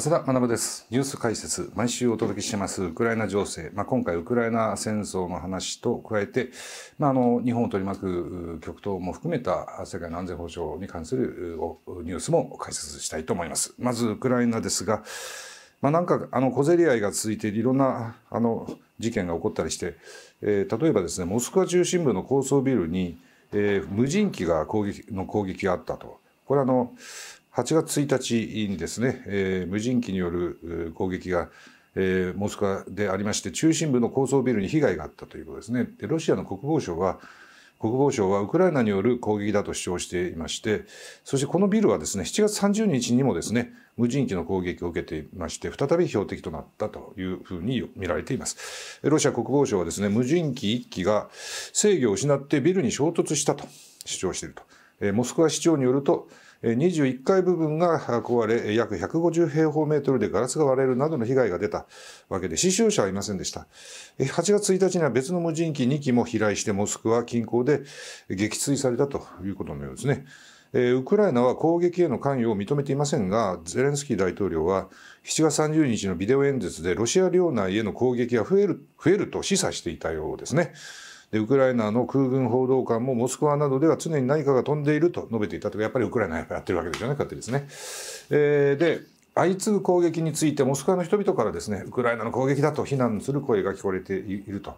増田学です。ニュース解説、毎週お届けしてます、ウクライナ情勢。まあ、今回、ウクライナ戦争の話と加えて、まあ、あの、日本を取り巻く極東も含めた世界の安全保障に関するニュースも解説したいと思います。まず、ウクライナですが、まあ、なんか、あの、小競り合いが続いて、いろんな、あの、事件が起こったりして、えー、例えばですね、モスクワ中心部の高層ビルに、えー、無人機が攻撃、の攻撃があったと。これあの、8月1日にですね、えー、無人機による攻撃が、えー、モスクワでありまして中心部の高層ビルに被害があったということですね。でロシアの国防省は国防省はウクライナによる攻撃だと主張していましてそしてこのビルはですね7月30日にもですね無人機の攻撃を受けていまして再び標的となったというふうに見られていますロシア国防省はですね無人機1機が制御を失ってビルに衝突したと主張しているとモスクワ市長によると21階部分が壊れ、約150平方メートルでガラスが割れるなどの被害が出たわけで、死傷者はいませんでした。8月1日には別の無人機2機も飛来してモスクワ近郊で撃墜されたということのようですね。ウクライナは攻撃への関与を認めていませんが、ゼレンスキー大統領は7月30日のビデオ演説でロシア領内への攻撃が増える、増えると示唆していたようですね。でウクライナの空軍報道官もモスクワなどでは常に何かが飛んでいると述べていたとやっぱりウクライナやってるわけですよね勝手ですね。えー、で相次ぐ攻撃についてモスクワの人々からですねウクライナの攻撃だと非難する声が聞こえていると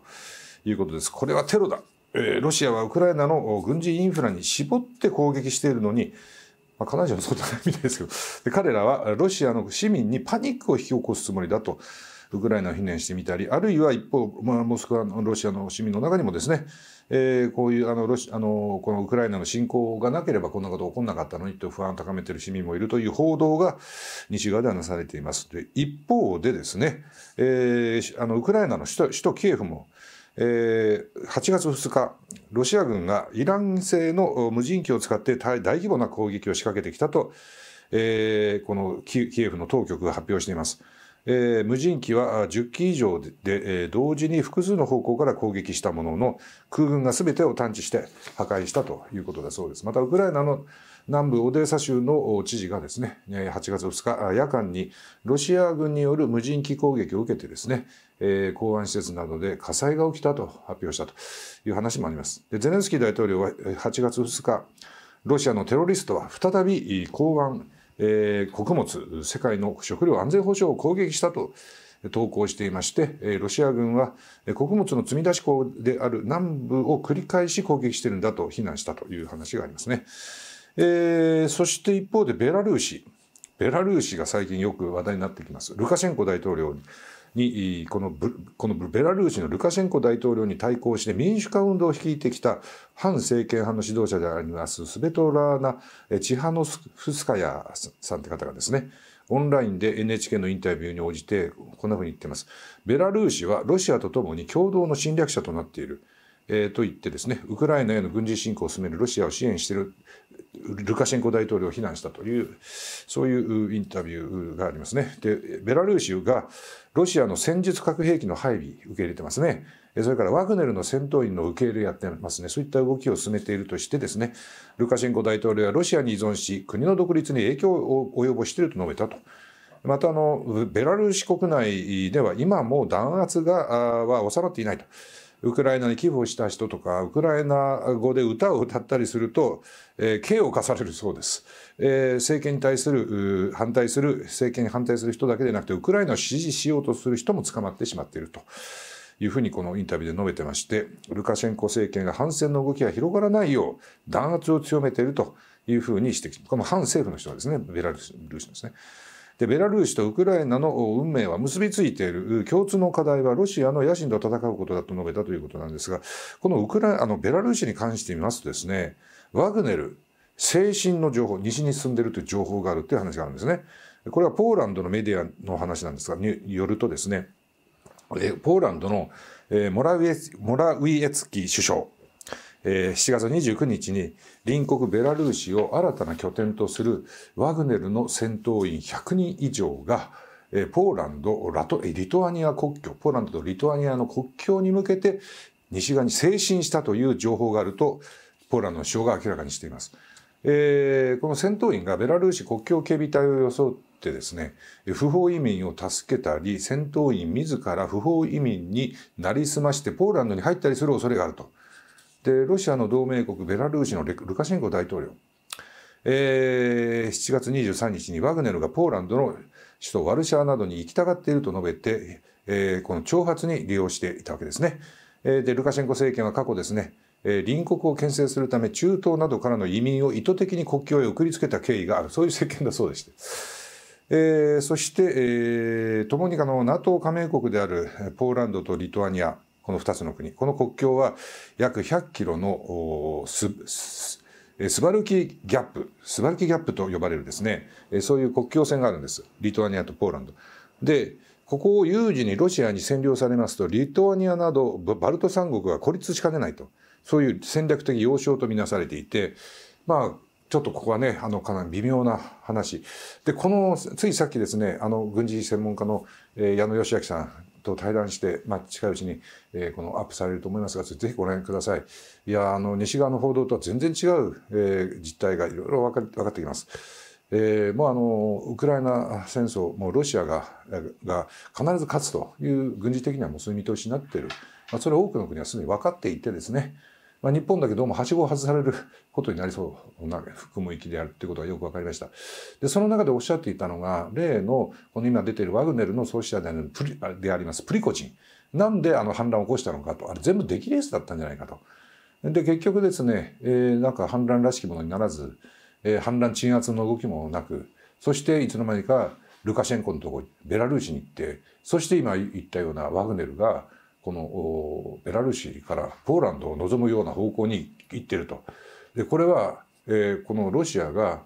いうことです。これはテロだ、えー、ロシアはウクライナの軍事インフラに絞って攻撃しているのにまあ、必ずしもそうじゃないみたいですけど、彼らはロシアの市民にパニックを引き起こすつもりだとウクライナを非難してみたりあるいは一方、まあ、モスクワのロシアの市民の中にもですね、えー、こういうあのロシあのこのウクライナの侵攻がなければこんなこと起こらなかったのにと不安を高めている市民もいるという報道が西側ではなされています。で一方でですね、えー、あのウクライナの首都首都キエフもえー、8月2日、ロシア軍がイラン製の無人機を使って大規模な攻撃を仕掛けてきたと、えー、このキエフの当局が発表しています。えー、無人機は10機以上で、えー、同時に複数の方向から攻撃したものの空軍が全てを探知して破壊したということだそうです。またウクライナの南部オデーサ州の知事がですね8月2日夜間にロシア軍による無人機攻撃を受けてですね、港湾施設などで火災が起きたと発表したという話もあります。でゼレンスキー大統領は8月2日ロシアのテロリストは再び港湾えー、穀物世界の食料安全保障を攻撃したと投稿していまして、ロシア軍は穀物の積み出し港である南部を繰り返し攻撃しているんだと非難したという話がありますね。えー、そして一方でベラルーシ。ベラルーシが最近よく話題になってきます。ルカシェンコ大統領にこのブこのベラルーシのルカシェンコ大統領に対抗して民主化運動を率いてきた反政権派の指導者でありますスベトラーナ・チハノフスカヤさんって方がですねオンラインで NHK のインタビューに応じてこんなふうに言ってます。ベラルーシはロシアとともに共同の侵略者となっている。えー、と言ってですねウクライナへの軍事侵攻を進めるロシアを支援しているルカシェンコ大統領を非難したというそういうインタビューがありますね。でベラルーシがロシアの戦術核兵器の配備受け入れてますね。それからワグネルの戦闘員の受け入れやってますね。そういった動きを進めているとしてですね、ルカシェンコ大統領はロシアに依存し、国の独立に影響を及ぼしていると述べたと。またあのベラルーシ国内では今も弾圧がは収まっていないとウクライナに寄付をした人とかウクライナ語で歌を歌ったりすると、えー、刑を課されるそうです、えー、政権に対する反対する政権に反対する人だけでなくてウクライナを支持しようとする人も捕まってしまっていると。いうふうにこのインタビューで述べてましてルカシェンコ政権が反戦の動きが広がらないよう弾圧を強めているというふうに指摘これも反政府の人がですねベラルーシのですね。でベラルーシとウクライナの運命は結びついている共通の課題はロシアの野心と戦うことだと述べたということなんですがこのウクライあのベラルーシに関して見ますとですねワグネル精神の情報西に進んでいるという情報があるという話があるんですね。これはポーランドのメディアの話なんですがによるとですねポーランドのモラウィエツキ首相え7月29日に隣国ベラルーシを新たな拠点とするワグネルの戦闘員100人以上が、えポーランドラトリトアニア国境ポーランドとリトアニアの国境に向けて西側に精神したという情報があるとポーランドの首相が明らかにしています。えー、この戦闘員がベラルーシ国境警備隊を装ってですね、不法移民を助けたり、戦闘員自ら不法移民になりすましてポーランドに入ったりする恐れがあると。でロシアの同盟国ベラルーシのルカシェンコ大統領、えー、7月23日にワグネルがポーランドの首都ワルシャワなどに行きたがっていると述べて、えー、この挑発に利用していたわけですね。えー、でルカシェンコ政権は過去ですね隣国を牽制するため中東などからの移民を意図的に国境へ送りつけた経緯があるそういう政権だそうでして、えー、そして、えー、共にかの NATO 加盟国であるポーランドとリトアニアこの2つの国。この国境は約100キロのススバルキギャップ、スバルキギャップと呼ばれるですね、そういう国境線があるんです。リトアニアとポーランド。で、ここを有事にロシアに占領されますと、リトアニアなどバルト三国が孤立しかねないと。そういう戦略的要衝とみなされていて、まあ、ちょっとここはね、あの、かなり微妙な話。で、この、ついさっきですね、あの、軍事専門家の、え矢野義明さんと対談して、まあ、近いうちに、えー、このアップされると思いますが、ぜひご覧ください。いや、あの、西側の報道とは全然違う、えー、実態がいろいろ分か分かってきます。えー、もうあのウクライナ戦争もうロシアがが必ず勝つという軍事的にはもうそういう見通しになっている、まあ、それ多くの国はすでに分かっていてですねまあ、日本だけどうもはしごを外されることになりそうな含む域であるっていうことがよく分かりました。でその中でおっしゃっていたのが例のこの今出ているワグネルの創始者であるプリでありますプリコチンなんであの反乱を起こしたのかとあれ全部出来レースだったんじゃないかと。で結局ですね、えー、なんか反乱らしきものにならず、えー、反乱鎮圧の動きもなくそしていつの間にかルカシェンコのとこベラルーシに行ってそして今言ったようなワグネルがこのベラルーシからポーランドを望むような方向に行ってると。でこれは、えー、このロシアが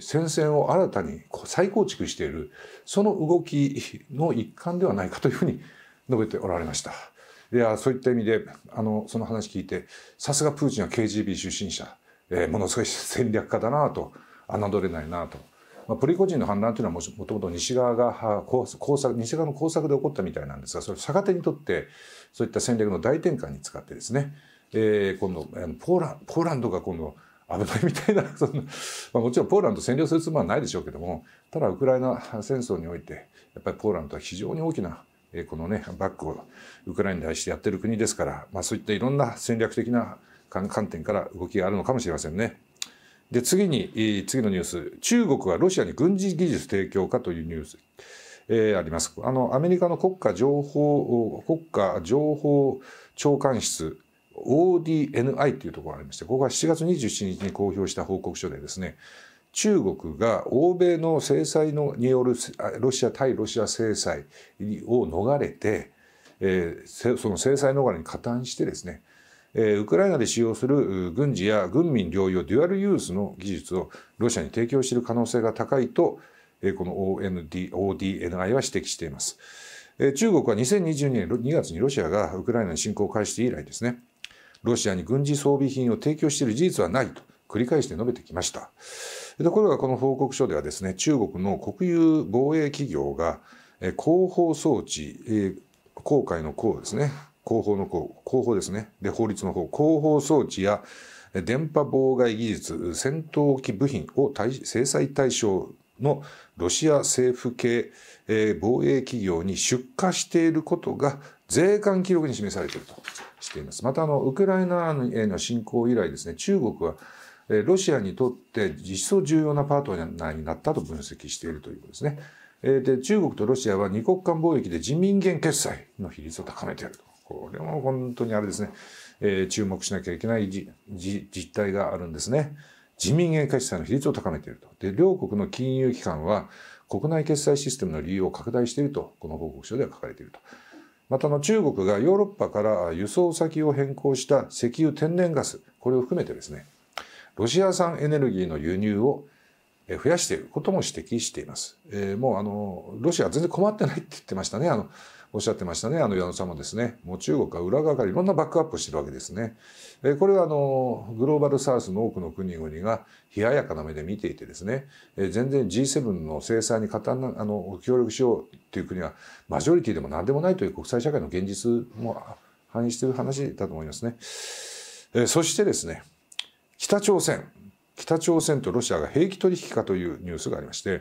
戦線を新たに再構築しているその動きの一環ではないかというふうに 述べておられました。いやそういった意味であのその話聞いてさすがプーチンは KGB 出身者、えー、ものすごい戦略家だなと侮れないなとまあ、プリゴジンの反乱というのはもともと西側が工作西側の工作で起こったみたいなんですがそれを逆手にとってそういった戦略の大転換に使ってですね、えー、今度ポーラポーランドが今度危ないみたいな そんな、まあ、もちろんポーランド占領するつもりはないでしょうけどもただウクライナ戦争においてやっぱりポーランドは非常に大きなこのねバックをウクライナに対してやってる国ですから、まあ、そういったいろんな戦略的な観点から動きがあるのかもしれませんね。で次に次のニュース中国がロシアに軍事技術提供かというニュース、えー、ありますあのアメリカの国家情報国家情報長官室 ODNI というところがありましてここは7月27日に公表した報告書でですね中国が欧米の制裁のによるロシア対ロシア制裁を逃れて、えー、その制裁逃れに加担してですねウクライナで使用する軍事や軍民両用デュアルユースの技術をロシアに提供している可能性が高いとこの OND ODNI は指摘しています。中国は2022年2月にロシアがウクライナに侵攻を開始して以来ですねロシアに軍事装備品を提供している事実はないと繰り返して述べてきましたところがこの報告書ではですね中国の国有防衛企業が広報装置航海の航ですね広報の広、広報ですね。で、法律の方、広報装置や電波妨害技術、戦闘機部品を制裁対象のロシア政府系、えー、防衛企業に出荷していることが税関記録に示されているとしています。また、あの、ウクライナへの侵攻以来ですね、中国はロシアにとって実相重要なパートナーになったと分析しているということですね。で、中国とロシアは二国間貿易で人民元決済の比率を高めていると。これも本当にあれですね、えー、注目しなきゃいけない実態があるんですね。人民元決済の比率を高めていると。で、両国の金融機関は国内決済システムの利用を拡大していると、この報告書では書かれていると。またの中国がヨーロッパから輸送先を変更した石油天然ガス、これを含めてですね、ロシア産エネルギーの輸入を増やしていることも指摘しています。えー、もうあの、ロシア全然困ってないって言ってましたね。あの、おっしゃってましたねあの矢野さんもですねもう中国は裏側からいろんなバックアップしてるわけですね。えこれはあのグローバルサウスの多くの国々が冷ややかな目で見ていてですね、え全然 G7 の制裁に加担あの協力しようという国はマジョリティでも何でもないという国際社会の現実も反映している話だと思いますね。えそしてですね北朝鮮北朝鮮とロシアが兵器取引かというニュースがありまして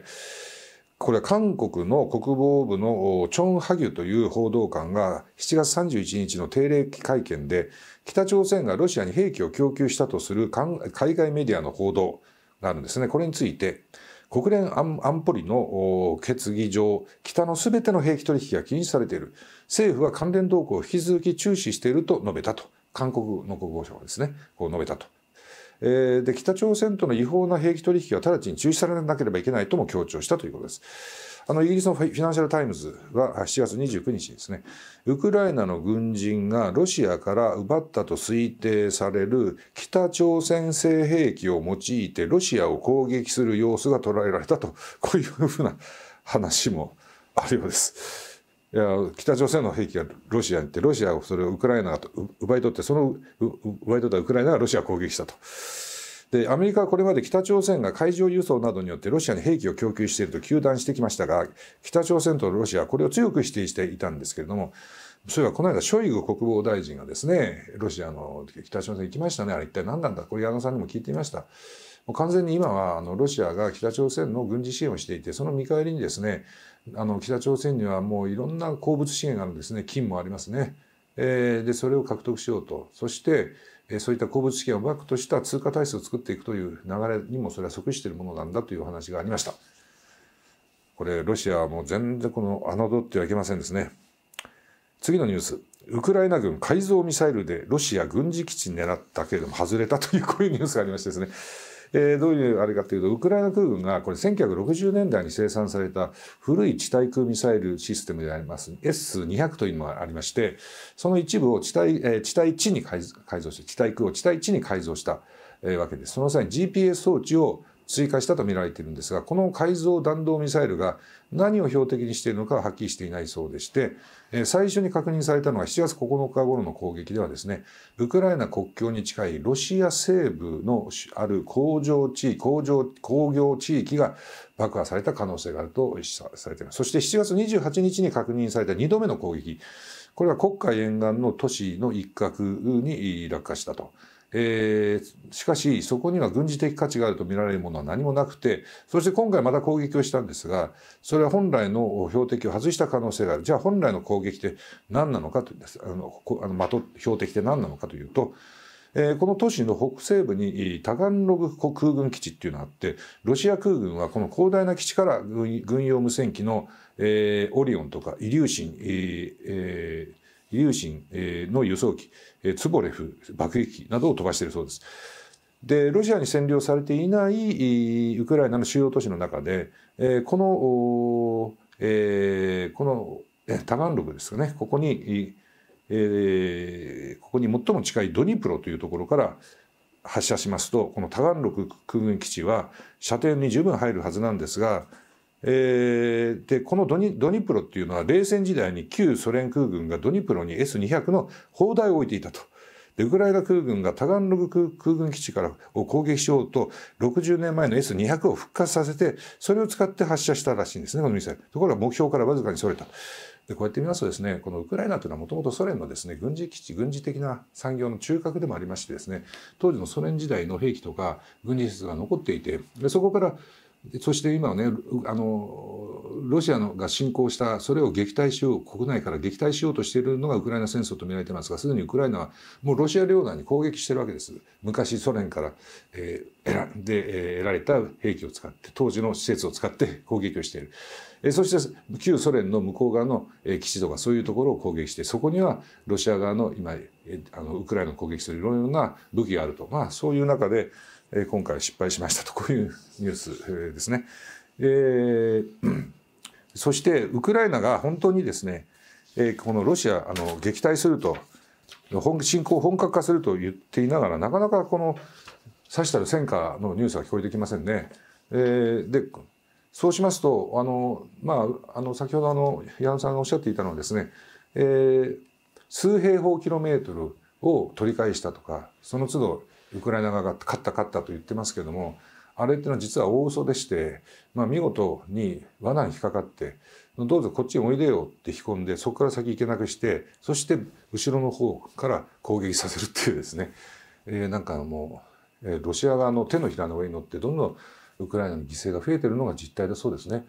これは韓国の国防部のチョン・ハギュという報道官が7月31日の定例会見で北朝鮮がロシアに兵器を供給したとする海外メディアの報道があるんですね。これについて国連安保理の決議上北の全ての兵器取引が禁止されている政府は関連動向を引き続き注視していると述べたと韓国の国防省はですねこう述べたとえー、で北朝鮮との違法な兵器取引は直ちに中止されなければいけないとも強調したということです。あのイギリスのフィナンシャル・タイムズは7月29日にですねウクライナの軍人がロシアから奪ったと推定される北朝鮮製兵器を用いてロシアを攻撃する様子が捉えられたとこういうふうな話もあるようです。いや北朝鮮の兵器がロシアに行ってロシアをそれをウクライナが奪い取ってその奪い取ったウクライナがロシアを攻撃したと。でアメリカはこれまで北朝鮮が海上輸送などによってロシアに兵器を供給していると糾弾してきましたが北朝鮮とロシアはこれを強く否定していたんですけれどもそういえばこの間ショイグ国防大臣がですねロシアの北朝鮮行きましたねあれ一体何なんだこれ矢野さんにも聞いていました。もう完全に今はあのロシアが北朝鮮の軍事支援をしていてその見返りにですねあの北朝鮮にはもういろんな鉱物資源があるんですね金もありますね。えー、でそれを獲得しようとそして、えそういった鉱物資源をバックとした通貨体制を作っていくという流れにもそれは即しているものなんだという話がありました。これロシアはもう全然この侮ってはいけませんですね。次のニュース。ウクライナ軍改造ミサイルでロシア軍事基地狙ったけれども外れたというこういうニュースがありましてですね。えー、どういうあれかというとウクライナ空軍がこれ1960年代に生産された古い地対空ミサイルシステムであります S200 というのがありましてその一部を地対,、えー、地対地に改造して地対空を地対地に改造した、えー、わけです。その際に GPS 装置を追加したと見られているんですがこの改造弾道ミサイルが何を標的にしているのかはっきりしていないそうでして、最初に確認されたのが7月9日頃の攻撃ではですね、ウクライナ国境に近いロシア西部のある工場地域、工場、工業地域が爆破された可能性があるとされています。そして7月28日に確認された2度目の攻撃。これは国家沿岸の都市の一角に落下したと。えー、しかしそこには軍事的価値があると見られるものは何もなくてそして今回また攻撃をしたんですがそれは本来の標的を外した可能性があるじゃあ本来の攻撃って何なのかというあのあの的標的って何なのかというと、えー、この都市の北西部にタガンログ空軍基地っていうのがあってロシア空軍はこの広大な基地から軍用無線機の、えー、オリオンとかイリューシン、えー、シンの輸送機、ツボレフ爆撃機などを飛ばしているそうです。で、ロシアに占領されていないウクライナの主要都市の中で、この、えー、タガンロ録ですかね、ここに、えここに最も近いドニプロというところから発射しますと、このタガンロク空軍基地は射程に十分入るはずなんですが、えー、でこのドニドニプロっていうのは冷戦時代に旧ソ連空軍がドニプロに S200 の砲台を置いていたと。ウクライナ空軍がタガンログ空軍基地からを攻撃しようと60年前の S200 を復活させてそれを使って発射したらしいんですねこのミサイルところが目標からわずかにそれたでこうやって見ますとですねこのウクライナというのはもともとソ連のですね軍事基地軍事的な産業の中核でもありましてですね当時のソ連時代の兵器とか軍事施設が残っていてでそこからそして今はねあのロシアのが侵攻したそれを撃退しよう国内から撃退しようとしているのがウクライナ戦争と見られてますがすでにウクライナはもうロシア領内に攻撃してるわけです昔ソ連から、えー、で、え得られた兵器を使って当時の施設を使って攻撃をしている、えー、そして旧ソ連の向こう側の、えー、基地とかそういうところを攻撃してそこにはロシア側の今、えー、あのウクライナを攻撃するいろいろな武器があると、まあ、そういう中でえ今回失敗しましたとこういうニュースですね。えー、そしてウクライナが本当にですね、えこのロシアあの撃退すると本侵攻を本格化すると言っていながらなかなかこのさしたる戦火のニュースは聞こえてきませんね。えー、でそうしますとあの、まあ、あの先ほどあの矢野さんがおっしゃっていたのはですね、えー、数平方キロメートルを取り返したとかその都度ウクライナ側が勝った勝ったと言ってますけどもあれっていうのは実は大嘘でして、まあ、見事に罠に引っかかってどうぞこっちにおいでよって引き込んでそこから先行けなくしてそして後ろの方から攻撃させるっていうですね、えー、なんかもうロシア側の手のひらの上に乗ってどんどんウクライナの犠牲が増えてるのが実態だそうですね。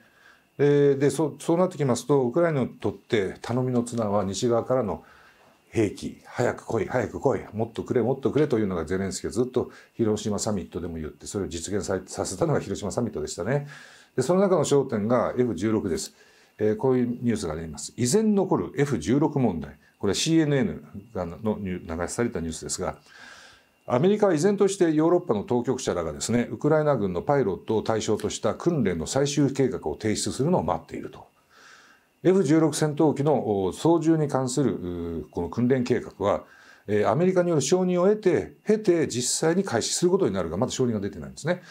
でそうなってきますとウクライナにとって頼みの綱は西側からの兵器早く来い早く来いもっとくれもっとくれというのがゼレンスキーがずっと広島サミットでも言ってそれを実現させたのが広島サミットでしたねでその中の焦点が F16 です、えー、こういうニュースがあります依然残る F16 問題これは CNN がの流されたニュースですがアメリカは依然としてヨーロッパの当局者らがですねウクライナ軍のパイロットを対象とした訓練の最終計画を提出するのを待っていると F16 戦闘機の操縦に関するこの訓練計画はアメリカによる承認を得て経て実際に開始することになるがまだ承認が出てないんですね。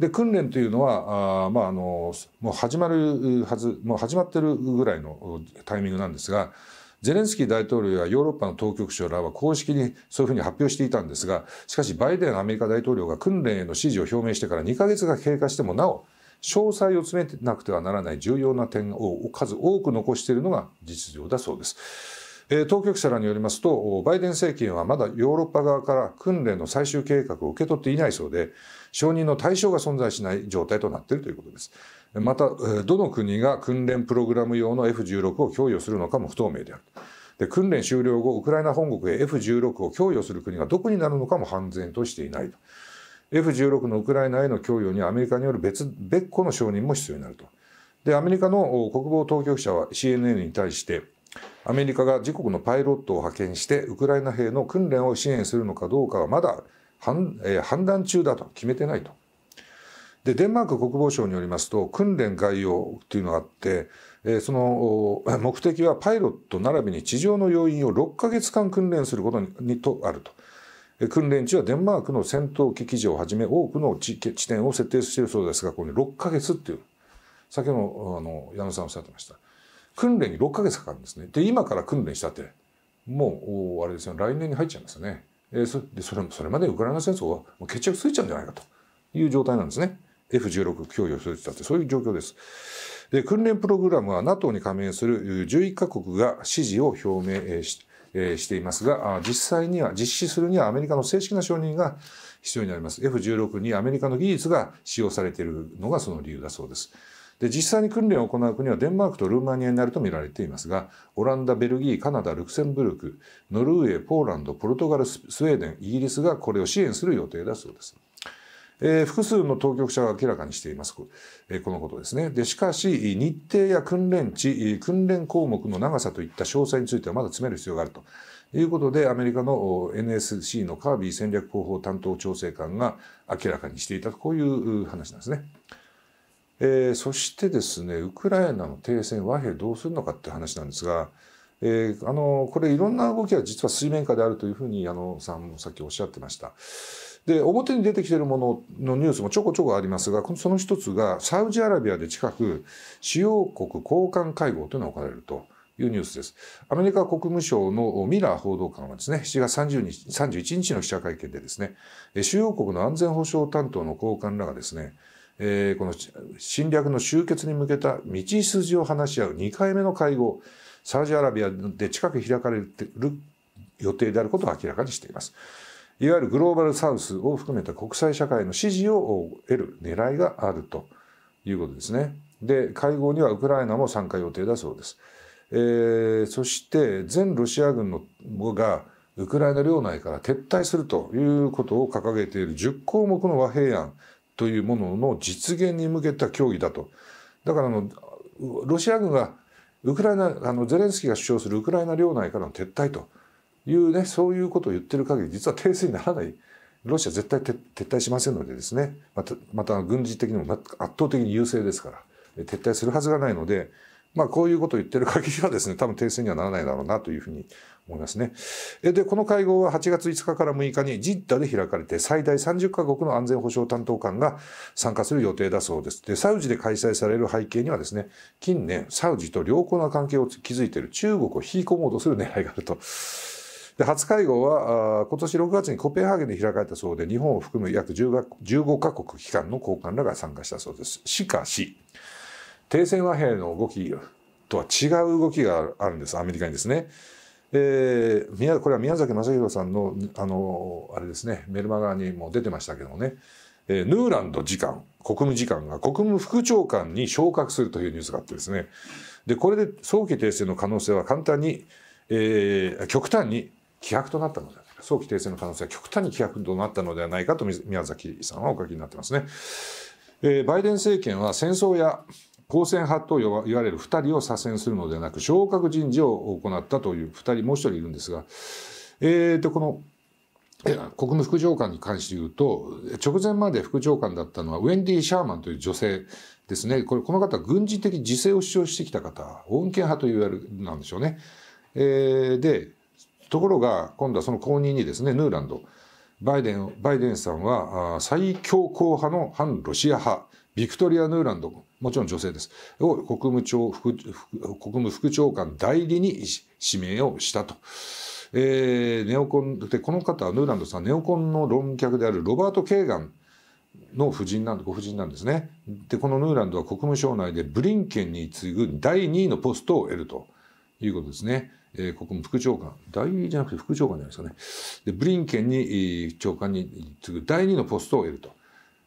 で訓練というのはあ、まあ、あのもう始まるはずもう始まってるぐらいのタイミングなんですがゼレンスキー大統領やヨーロッパの当局者らは公式にそういうふうに発表していたんですがしかしバイデンアメリカ大統領が訓練への支持を表明してから2か月が経過してもなお詳細を詰めてなくてはならない重要な点を数多く残しているのが実情だそうです。当局者らによりますとバイデン政権はまだヨーロッパ側から訓練の最終計画を受け取っていないそうで承認の対象が存在しない状態となっているということですまたどの国が訓練プログラム用の F16 を供与するのかも不透明であるで訓練終了後ウクライナ本国へ F16 を供与する国がどこになるのかも判然としていないと。F16 のウクライナへの供与にアメリカによる別別個の承認も必要になると。でアメリカの国防当局者は CNN に対してアメリカが自国のパイロットを派遣してウクライナ兵の訓練を支援するのかどうかはまだ判,、えー、判断中だと決めてないと。でデンマーク国防省によりますと訓練概要というのがあって、えー、その目的はパイロット並びに地上の要員を6ヶ月間訓練することにとあると。訓練地はデンマークの戦闘機基地をはじめ多くの地点を設定しているそうですがこれ6ヶ月っていう先ほどあの矢野さんおっしゃってました訓練に6ヶ月かかるんですねで今から訓練したってもうあれですよ来年に入っちゃいますよね、えー、そでそれそれまでウクライナ戦争はもう決着ついちゃうんじゃないかという状態なんですね F16 供与するってってそういう状況です。で訓練プログラムは NATO に加盟する11カ国が支持を表明しえー、していますが、実際には、実施するにはアメリカの正式な承認が必要になります。F16 にアメリカの技術が使用されているのがその理由だそうです。で実際に訓練を行う国はデンマークとルーマニアになると見られていますがオランダベルギーカナダルクセンブルクノルウェーポーランドポルトガルスウェーデンイギリスがこれを支援する予定だそうです。えー、複数の当局者が明らかにしています、えー、このことですねでしかし日程や訓練地訓練項目の長さといった詳細についてはまだ詰める必要があるということでアメリカの NSC のカービー戦略広報担当調整官が明らかにしていたこういう話なんですね。えー、そしてですねウクライナの停戦和平どうするのかって話なんですが、えー、あのこれいろんな動きは実は水面下であるというふうに矢野さんもさっきおっしゃってました。で表に出てきているもののニュースもちょこちょこありますがその一つがサウジアラビアで近く主要国交換会合というのが行われると。いうニュースです。アメリカ国務省のミラー報道官はですね、7月30日31日の記者会見でですね、主要国の安全保障担当の高官らがですね、えー、この侵略の終結に向けた道筋を話し合う2回目の会合、サウジアラビアで近く開かれる予定であることを明らかにしています。いわゆるグローバルサウスを含めた国際社会の支持を得る狙いがあるということですね。で、会合にはウクライナも参加予定だそうです。えー、そして全ロシア軍のがウクライナ領内から撤退するということを掲げている10項目の和平案というものの実現に向けた協議だと。だからあのロシア軍がウクライナあのゼレンスキーが主張するウクライナ領内からの撤退と。いうねそういうことを言ってる限り実は訂正にならないロシア絶対撤退しませんのでですねまたまた軍事的にも圧倒的に優勢ですから撤退するはずがないので、まあ、こういうことを言ってる限りはですね多分訂正にはならないだろうなというふうに思いますね。でこの会合は8月5日から6日にジッダで開かれて最大30カ国の安全保障担当官が参加する予定だそうです。でサウジで開催される背景にはですね近年サウジと良好な関係を築いている中国を引き込もうとする狙いがあると。で初会合は今年6月にコペンハーゲンで開かれたそうで日本を含む約15か国機関の高官らが参加したそうですしかし停戦和平の動きとは違う動きがあるんですアメリカにですね。えー、これは宮崎正弘さんのあのあれですねメルマガにも出てましたけどもね、えー、ヌーランド次官国務次官が国務副長官に昇格するというニュースがあってですねでこれで早期停戦の可能性は簡単に、えー、極端に規約となったのではないか早期停戦の可能性は極端に希薄となったのではないかと宮崎さんはお書きになってますね。えー、バイデン政権は戦争や公選派と言われる2人を左遷するのではなく昇格人事を行ったという2人もう1人いるんですが、えー、とこの国務副長官に関して言うと直前まで副長官だったのはウェンディ・シャーマンという女性ですねこれこの方軍事的自制を主張してきた方穏健派といわれるなんでしょうね。えー、でところが今度はその後任にですねヌーランドバイデンバイデンさんは最強硬派の反ロシア派ビクトリア・ヌーランドもちろん女性ですを国務長副国務副長官代理に指名をしたと。えー、ネオコンでこの方はヌーランドさんネオコンの論客であるロバート・ケーガンの夫人なんご婦人なんですね。でこのヌーランドは国務省内でブリンケンに次ぐ第2位のポストを得るということですね。えー、国務副長官、大理じゃなくて副長官じゃないですかね。で、ブリンケンに長官に次ぐ第2のポストを得ると。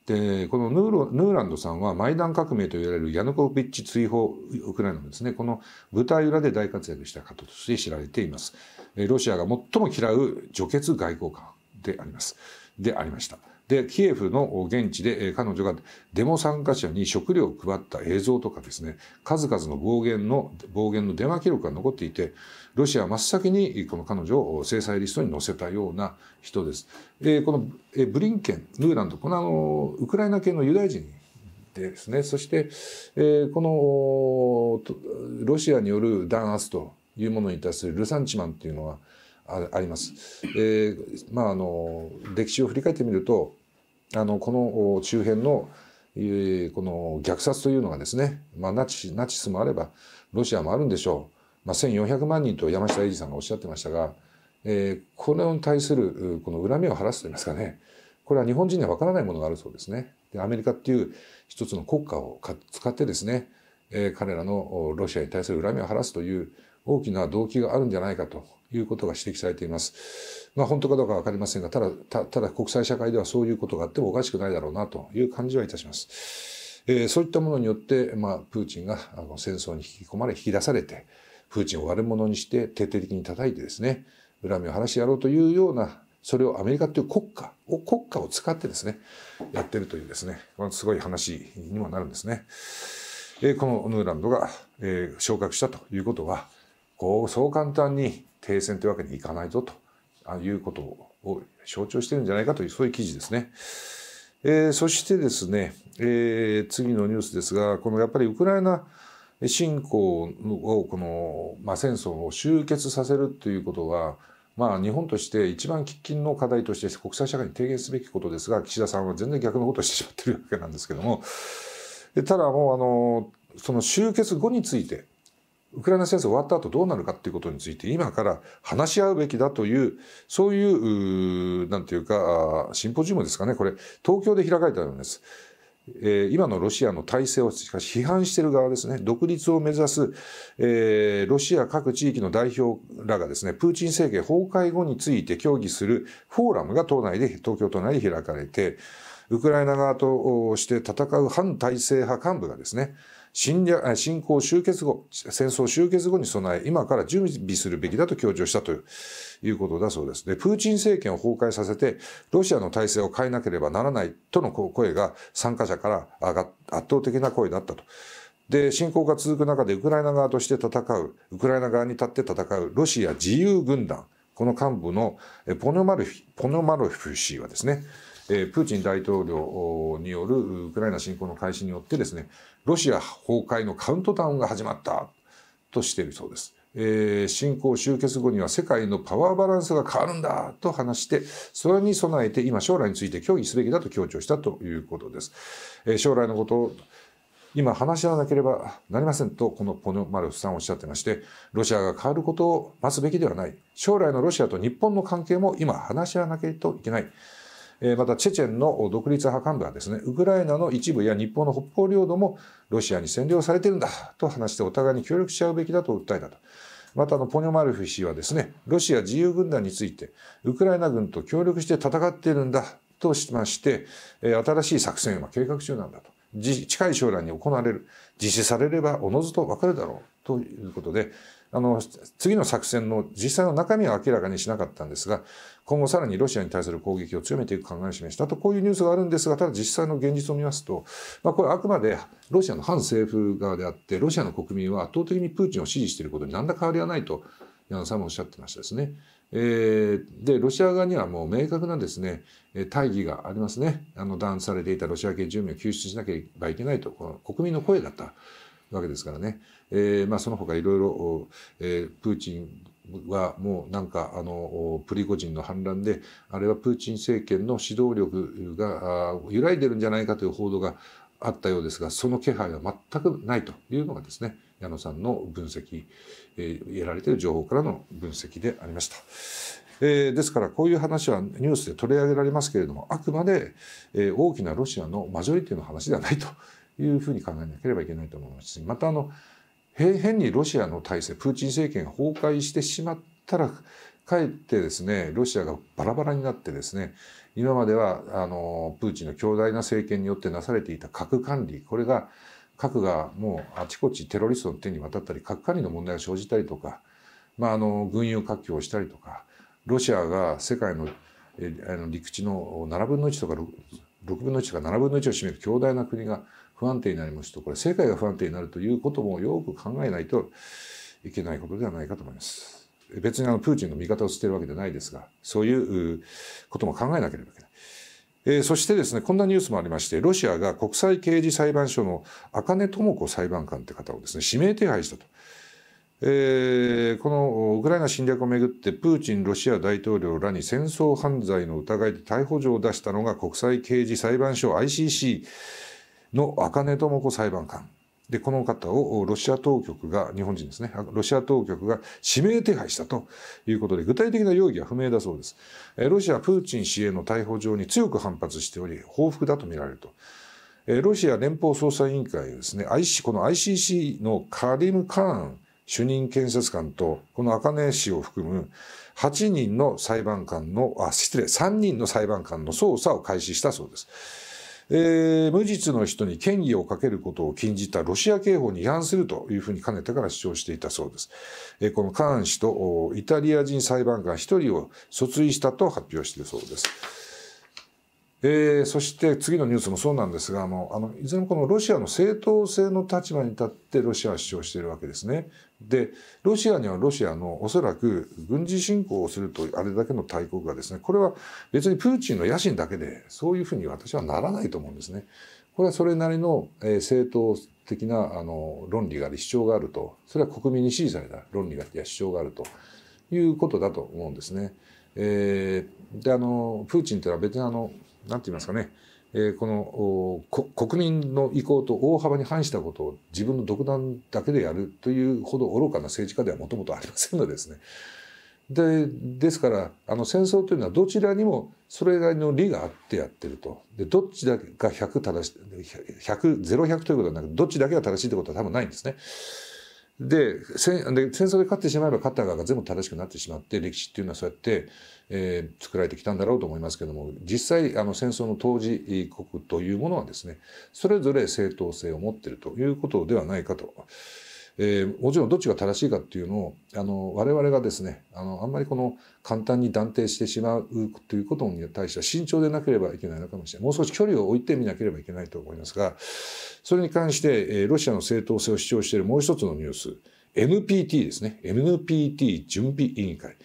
で、このヌーロヌーランドさんはマイダン革命と言われるヤヌコビッチ追放、ウクライナのですね、この舞台裏で大活躍した方として知られています。ロシアが最も嫌う除血外交官であります。でありました。で、キエフの現地で彼女がデモ参加者に食料を配った映像とかですね、数々の暴言の、暴言の電話記録が残っていて、ロシアは真っ先にこの彼女を制裁リストに載せたような人です。で、この、ブリンケン、ルーランド、このあの、ウクライナ系のユダヤ人ですね、そして、このロシアによる弾圧というものに対するルサンチマンというのはあります。えー、まああの歴史を振り返ってみるとあのこの周辺の、この虐殺というのがですね、まあ、ナチナチスもあればロシアもあるんでしょう。まあ、1400万人と山下英二さんがおっしゃってましたが、えー、これに対するこの恨みを晴らすといいますかねこれは日本人には分からないものがあるそうですね。でアメリカっていう一つの国家を使ってですね、えー、彼らのロシアに対する恨みを晴らすという大きな動機があるんじゃないかということが指摘されています。まあ本当かどうかわかりませんが、ただた、ただ国際社会ではそういうことがあってもおかしくないだろうなという感じはいたします。えー、そういったものによって、まあ、プーチンがあの戦争に引き込まれ、引き出されて、プーチンを悪者にして徹底的に叩いてですね、恨みを晴らしてやろうというような、それをアメリカという国家を、国家を使ってですね、やってるというですね、すごい話にもなるんですね。えこのヌーランドが、え昇格したということは、こう、そう簡単に停戦というわけにいかないぞということを象徴してるんじゃないかという、そういう記事ですね。えー、そしてですね、えー、次のニュースですが、このやっぱりウクライナ信仰をこの、まあ、戦争を終結させるということは、まあ、日本として一番喫緊の課題として国際社会に提言すべきことですが岸田さんは全然逆のことをしてしまってるわけなんですけどもただもうあのその終結後についてウクライナ戦争終わった後どうなるかっていうことについて今から話し合うべきだというそういうなんていうかシンポジウムですかねこれ東京で開かれたようです。えー、今のロシアの体制をしかし批判している側ですね、独立を目指す、えー、ロシア各地域の代表らがですね、プーチン政権崩壊後について協議するフォーラムが党内で、東京都内で開かれて、ウクライナ側として戦う反体制派幹部がですね、侵略侵攻終結後戦争終結後に備え今から準備するべきだと強調したということだそうですでプーチン政権を崩壊させてロシアの体制を変えなければならないとの声が参加者から上が圧倒的な声だったと。で侵攻が続く中でウクライナ側として戦うウクライナ側に立って戦うロシア自由軍団この幹部のポノマルフポノマルフ氏はですねプーチン大統領によるウクライナ侵攻の開始によってですねロシア崩壊のカウントダウンが始まったとしているそうです。えー、侵攻終結後には世界のパワーバランスが変わるんだと話してそれに備えて今将来について協議すべきだと強調したということです、えー、将来のことを今話し合わなければなりませんとこのポノマリョフさんおっしゃってましてロシアが変わることを待つべきではない将来のロシアと日本の関係も今話し合わなければいけないまたチェチェンの独立派幹部はですねウクライナの一部や日本の北方領土もロシアに占領されているんだと話してお互いに協力し合うべきだと訴えたと。またのポニョマルフ氏はですねロシア自由軍団についてウクライナ軍と協力して戦っているんだとしまして新しい作戦は計画中なんだと近い将来に行われる実施されればおのずと分かるだろうということであの次の作戦の実際の中身は明らかにしなかったんですが今後さらにロシアに対する攻撃を強めていく考えを示したとこういうニュースがあるんですがただ実際の現実を見ますと、まあ、これあくまでロシアの反政府側であってロシアの国民は圧倒的にプーチンを支持していることに何ら変わりはないと矢野さんもおっしゃってましたですね。えー、でロシア側にはもう明確なですね大義がありますねあの弾圧されていたロシア系住民を救出しなければいけないとこの国民の声だったわけですからね、えーまあ、その他いろいろ、プーチンはもうなんかあのプリゴジンの反乱であれはプーチン政権の指導力が揺らいでるんじゃないかという報道があったようですがその気配は全くないというのがですね矢野さんの分析、え得られている情報からの分析でありました。えー、ですからこういう話はニュースで取り上げられますけれどもあくまで、えー、大きなロシアのマジョリティの話ではないというふうに考えなければいけないと思いますしまたあの変にロシアの体制プーチン政権が崩壊してしまったらかえってですねロシアがバラバラになってですね今まではあのプーチンの強大な政権によってなされていた核管理これが核がもうあちこちテロリストの手に渡ったり核管理の問題が生じたりとか、まあ、あの軍用拡拠をしたりとかロシアが世界のえあの陸地の7分の1とか 6, 6分の1とか7分の1を占める強大な国が不安定になりますとこれ世界が不安定になるということもよく考えないといけないことではないかと思います。別にあのプーチンの味方をしてるわけじゃないですがそういうことも考えなければいけない。えー、そしてですねこんなニュースもありましてロシアが国際刑事裁判所の赤根智子裁判官って方をですね指名手配したと。えー、このウクライナ侵略をめぐってプーチンロシア大統領らに戦争犯罪の疑いで逮捕状を出したのが国際刑事裁判所 ICC の赤根智子裁判官でこの方をロシア当局が日本人ですねロシア当局が指名手配したということで具体的な容疑は不明だそうですロシアプーチン氏への逮捕状に強く反発しており報復だとみられるとロシア連邦捜査委員会ですね IC この ICC のカリム・カーン主任検察官とこの赤根氏を含む8人の裁判官のあ失礼3人の裁判官の捜査を開始したそうですえー、無実の人に権威をかけることを禁じたロシア刑法に違反するというふうにかねてから主張していたそうです。えー、このカーン氏とイタリア人裁判官1人を訴追したと発表しているそうです。えー、そして次のニュースもそうなんですが、もうあのいずれもこのロシアの正当性の立場に立ってロシアは主張しているわけですね。で、ロシアにはロシアのおそらく軍事侵攻をするとあれだけの大国がですね、これは別にプーチンの野心だけでそういうふうに私はならないと思うんですね。これはそれなりの、えー、正当的なあの論理があり主張があると、それは国民に支持された論理があり主張があるということだと思うんですね。えー、であのプーチンというのは別にあのんて言いますかね、えー、この国民の意向と大幅に反したことを自分の独断だけでやるというほど愚かな政治家ではもともとありませんのでですねでですからあの戦争というのはどちらにもそれなりの利があってやってるとでどっちだけが100正し1000100ということはなくどっちだけが正しいということは多分ないんですね。で戦争で勝ってしまえば勝った側が全部正しくなってしまって歴史っていうのはそうやって、えー、作られてきたんだろうと思いますけども実際あの戦争の当時国というものはですねそれぞれ正当性を持っているということではないかとえー、もちろんどっちが正しいかっていうのをあの我々がですねあのあんまりこの簡単に断定してしまうということに対しては慎重でなければいけないのかもしれないもう少し距離を置いてみなければいけないと思いますがそれに関して、えー、ロシアの正当性を主張しているもう一つのニュース NPT ですね NPT 準備委員会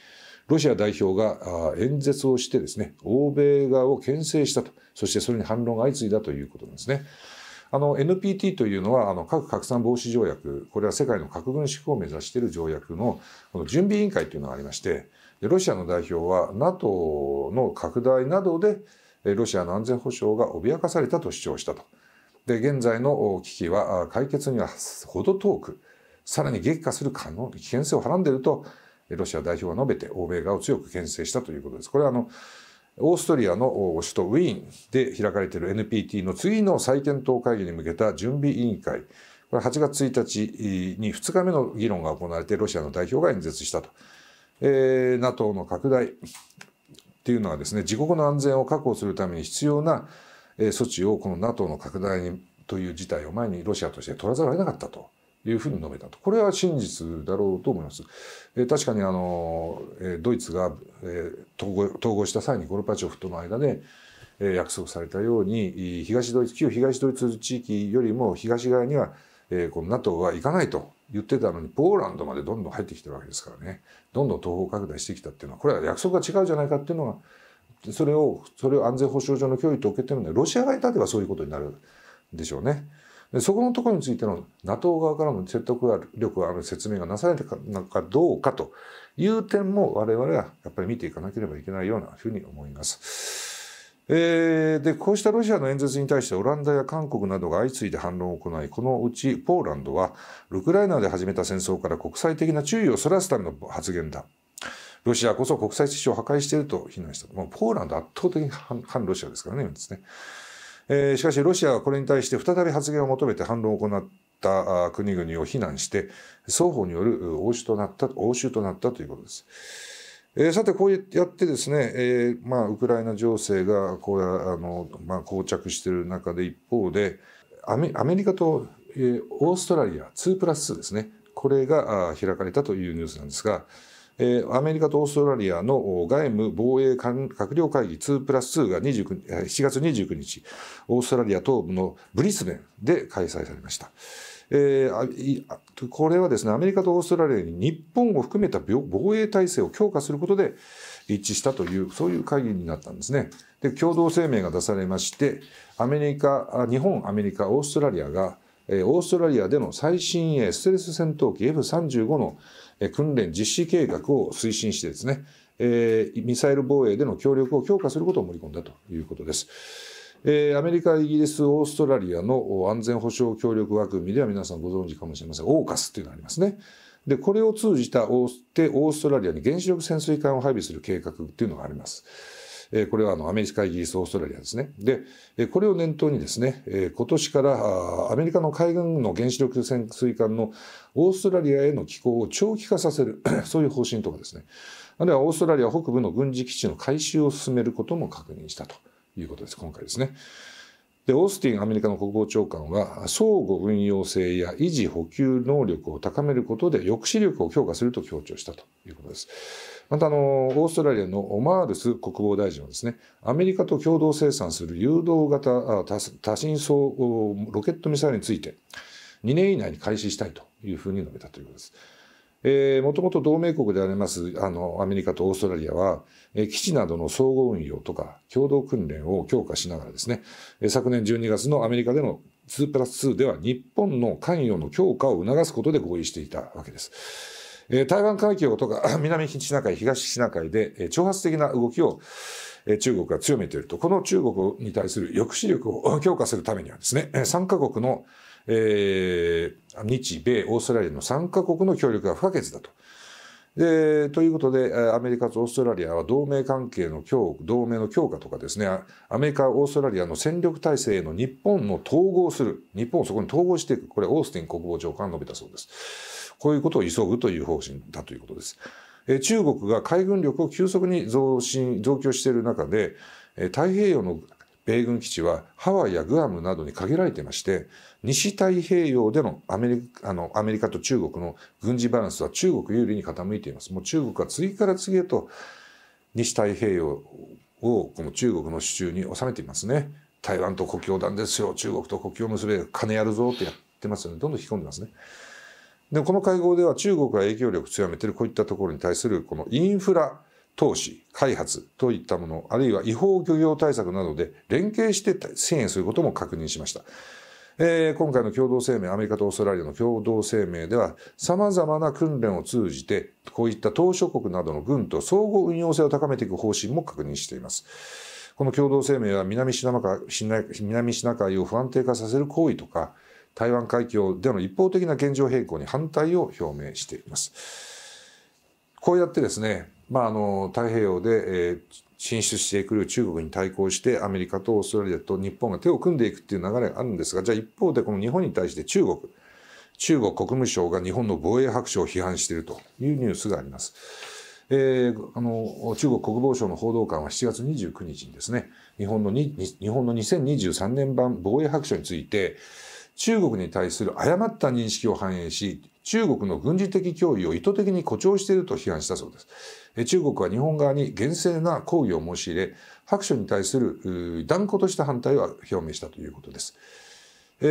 ロシア代表が演説をしてですね欧米側を牽制したとそしてそれに反論が相次いだということなんですね。あの NPT というのはあの核拡散防止条約これは世界の核軍縮を目指している条約のこの準備委員会というのがありましてロシアの代表は NATO の拡大などでロシアの安全保障が脅かされたと主張したと。で現在の危機は解決には程遠くさらに激化する可能危険性をはらんでいるとロシア代表は述べて欧米側を強く牽制したということです。これはあのオーストリアの首都ウィーンで開かれている NPT の次の再検討会議に向けた準備委員会これ8月1日に2日目の議論が行われてロシアの代表が演説したと、えー、NATO の拡大っていうのはですね自国の安全を確保するために必要な措置をこの NATO の拡大にという事態を前にロシアとして取らざるを得なかったと。いうふうに述べたと。これは真実だろうと思います。えー、確かにあの、えー、ドイツが、えー、統合統合した際にゴルパチョフとの間で、えー、約束されたように、東ドイツ、旧東ドイツ地域よりも東側には、えー、この NATO は行かないと言ってたのに、ポーランドまでどんどん入ってきてるわけですからね。どんどん東方拡大してきたっていうのは、これは約束が違うじゃないかっていうのが、それを、それを安全保障上の脅威と受けてるので、ロシア側に立てばそういうことになるでしょうね。でそこのところについての NATO 側からの説得力がある説明がなされたのかどうかという点も我々はやっぱり見ていかなければいけないようなふうに思います。えー、でこうしたロシアの演説に対してオランダや韓国などが相次いで反論を行いこのうちポーランドはウクライナで始めた戦争から国際的な注意をそらすための発言だロシアこそ国際秩序を破壊していると非難した、もうポーランド圧倒的に反ロシアですからねですね。えー、しかしロシアはこれに対して再び発言を求めて反論を行った国々を非難して双方による応酬となった応酬となったということです。えー、さてこうやってですね、えー、まあ、ウクライナ情勢がこうあの、まあ、膠着している中で一方でアメリカと、えー、オーストラリア2プラス2ですねこれが開かれたというニュースなんですが。アメリカとオーストラリアの外務防衛閣僚会議2プラス2が7月29日オーストラリア東部のブリスベンで開催されました。これはですねアメリカとオーストラリアに日本を含めた防衛体制を強化することで一致したというそういう会議になったんですね。で共同声明が出されましてアメリカ日本アメリカオーストラリアがオーストラリアでの最新鋭ステルス戦闘機 F35 の訓練実施計画を推進してですね、えミサイル防衛での協力を強化することを盛り込んだということです。えアメリカ、イギリス、オーストラリアの安全保障協力枠組みでは皆さんご存知かもしれません、オーカスというのがありますね。で、これを通じたオーストラリアに原子力潜水艦を配備する計画というのがあります。これはあのアメリカ、イギリス、オーストラリアですね。で、これを念頭にですね、今年からアメリカの海軍の原子力潜水艦のオーストラリアへの寄港を長期化させる、そういう方針とかですね、あるいはオーストラリア北部の軍事基地の改修を進めることも確認したということです、今回ですね。で、オースティンアメリカの国防長官は、相互運用性や維持補給能力を高めることで抑止力を強化すると強調したということです。またあのオーストラリアのオマールス国防大臣はですねアメリカと共同生産する誘導型多進層ロケットミサイルについて2年以内に開始したいというふうに述べたということです。もともと同盟国でありますあのアメリカとオーストラリアは、えー、基地などの総合運用とか共同訓練を強化しながらですね、えー、昨年12月のアメリカでの2プラス2では日本の関与の強化を促すことで合意していたわけです。え台湾海峡とか 南シナ海、東シナ海で、え挑発的な動きを、え中国が強めていると。この中国に対する抑止力を 強化するためにはですね、3カ国の、えー、日米、オーストラリアの3カ国の協力が不可欠だと。でということで、アメリカとオーストラリアは同盟関係の強同盟の強化とかですね、アメリカ、オーストラリアの戦力体制への日本の統合する、日本をそこに統合していく、これ、オースティン国防長官が述べたそうです。こういうことを急ぐという方針だということです。中国が海軍力を急速に増進増強している中で太平洋の米軍基地はハワイやグアムなどに限られていまして西太平洋でのアメリカあのアメリカと中国の軍事バランスは中国有利に傾いています。もう中国は次から次へと西太平洋をこの中国の手中に収めていますね。台湾と国境なんですよ中国と国境を結べ金やるぞってやってますよねどんどん引き込んでますね。で、この会合では中国が影響力を強めているこういったところに対するこのインフラ投資、開発といったもの、あるいは違法漁業対策などで連携して支援することも確認しました。えー、今回の共同声明、アメリカとオーストラリアの共同声明では、様々な訓練を通じて、こういった島しょ国などの軍と相互運用性を高めていく方針も確認しています。この共同声明は南シナ海南シナ海を不安定化させる行為とか、台湾海峡での一方的な現状変更に反対を表明しています。こうやってですね、まあ、あの太平洋で、え進出してくる中国に対抗してアメリカとオーストラリアと日本が手を組んでいくっていう流れがあるんですがじゃあ一方でこの日本に対して中国中国国務省が日本の防衛白書を批判しているというニュースがあります。えー、あの中国国防省の報道官は7月29日にですね日本のに日本の2023年版防衛白書について、中国に対する誤った認識を反映し、中国の軍事的脅威を意図的に誇張していると批判したそうです。中国は日本側に厳正な抗議を申し入れ、白書に対する断固とした反対を表明したということです。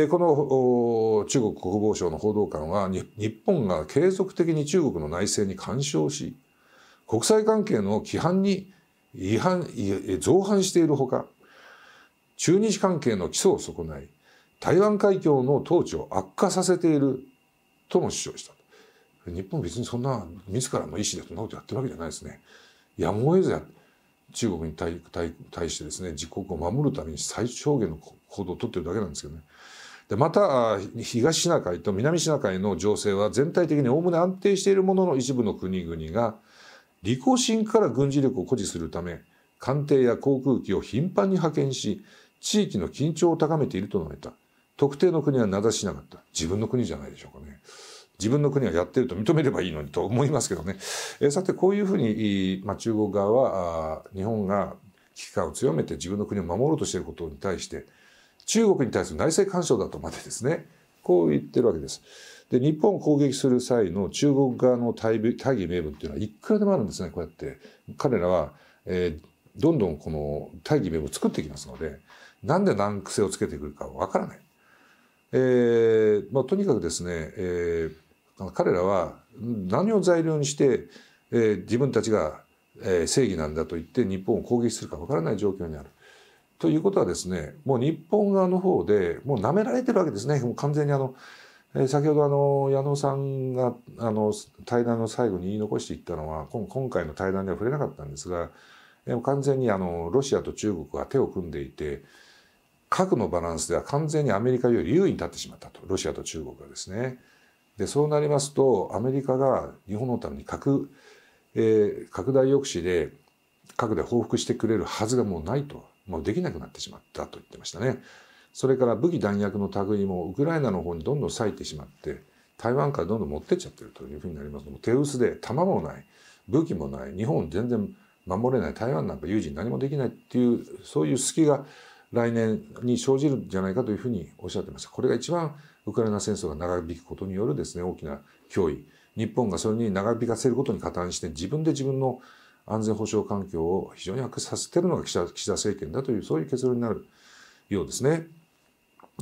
この中国国防省の報道官は日本が継続的に中国の内政に干渉し国際関係の規範に違反造反しているほか中日関係の基礎を損ない台湾海峡の統治を悪化させているとも主張した日本別にそんな自らの意思でそんなことやってるわけじゃないですねやむを得ずや中国に対対対してですね自国を守るために最小限の行動をとってるだけなんですけどねでまた東シナ海と南シナ海の情勢は全体的におおむね安定しているものの一部の国々が利口心から軍事力を誇示するため艦艇や航空機を頻繁に派遣し地域の緊張を高めていると述べた特定の国は名指しなかった。自分の国じゃないでしょうかね。自分の国はやってると認めればいいのにと思いますけどね。えさて、こういうふうに、まあ、中国側は、日本が危機感を強めて自分の国を守ろうとしていることに対して、中国に対する内政干渉だとまでですね、こう言ってるわけです。で、日本を攻撃する際の中国側の大義名分っていうのはいくらでもあるんですね、こうやって。彼らは、えー、どんどんこの大義名分を作ってきますので、なんで難癖をつけてくるかわからない。えーまあ、とにかくですね、えー、彼らは何を材料にして、えー、自分たちが、えー、正義なんだと言って日本を攻撃するかわからない状況にある。ということはですねもう日本側の方でもう舐められてるわけですねもう完全にあの、えー、先ほどあの矢野さんがあの対談の最後に言い残していったのは今回の対談では触れなかったんですが、えー、完全にあのロシアと中国が手を組んでいて。核のバランスでは完全にアメリカより優位に立ってしまったとロシアと中国がですね。でそうなりますとアメリカが日本のために核、えー、拡大抑止で核で報復してくれるはずがもうないともうできなくなってしまったと言ってましたね。それから武器弾薬の類もウクライナの方にどんどん割いてしまって台湾からどんどん持ってっちゃってるというふうになりますと手薄で弾もない武器もない日本全然守れない台湾なんか有事に何もできないっていうそういう隙が来年に生じるんじゃないかというふうにおっしゃってました。これが一番ウクライナ戦争が長引くことによるですね、大きな脅威。日本がそれに長引かせることに加担して自分で自分の安全保障環境を非常に悪化させてるのが岸田岸田政権だというそういう結論になるようですね。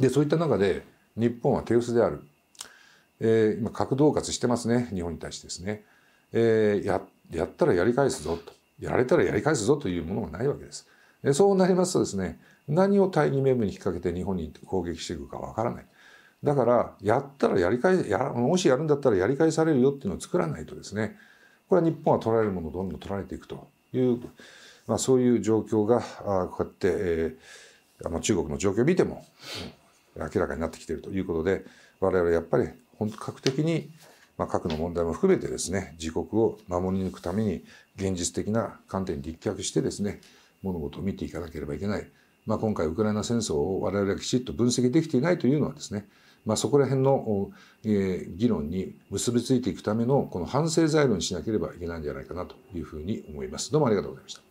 でそういった中で日本は手薄である、えー、今核恫喝してますね日本に対してですね、えー、ややったらやり返すぞとやられたらやり返すぞというものがないわけです。でそうなりますとですね何を大義名分に引っ掛けて日本に攻撃していくかわからない。だから、やったらやり返や、もしやるんだったらやり返されるよっていうのを作らないとですね、これは日本は取られるものをどんどん取られていくという、まあ、そういう状況が、あこうやって、えー、あの中国の状況を見ても、明らかになってきているということで、我々やっぱり本格的に、まあ、核の問題も含めてですね、自国を守り抜くために現実的な観点に立脚してですね、物事を見ていかなければいけない。まあ、今回ウクライナ戦争を我々がきちっと分析できていないというのはですね、まあ、そこら辺の、えー、議論に結びついていくためのこの反省材料にしなければいけないんじゃないかなというふうに思います。どうもありがとうございました。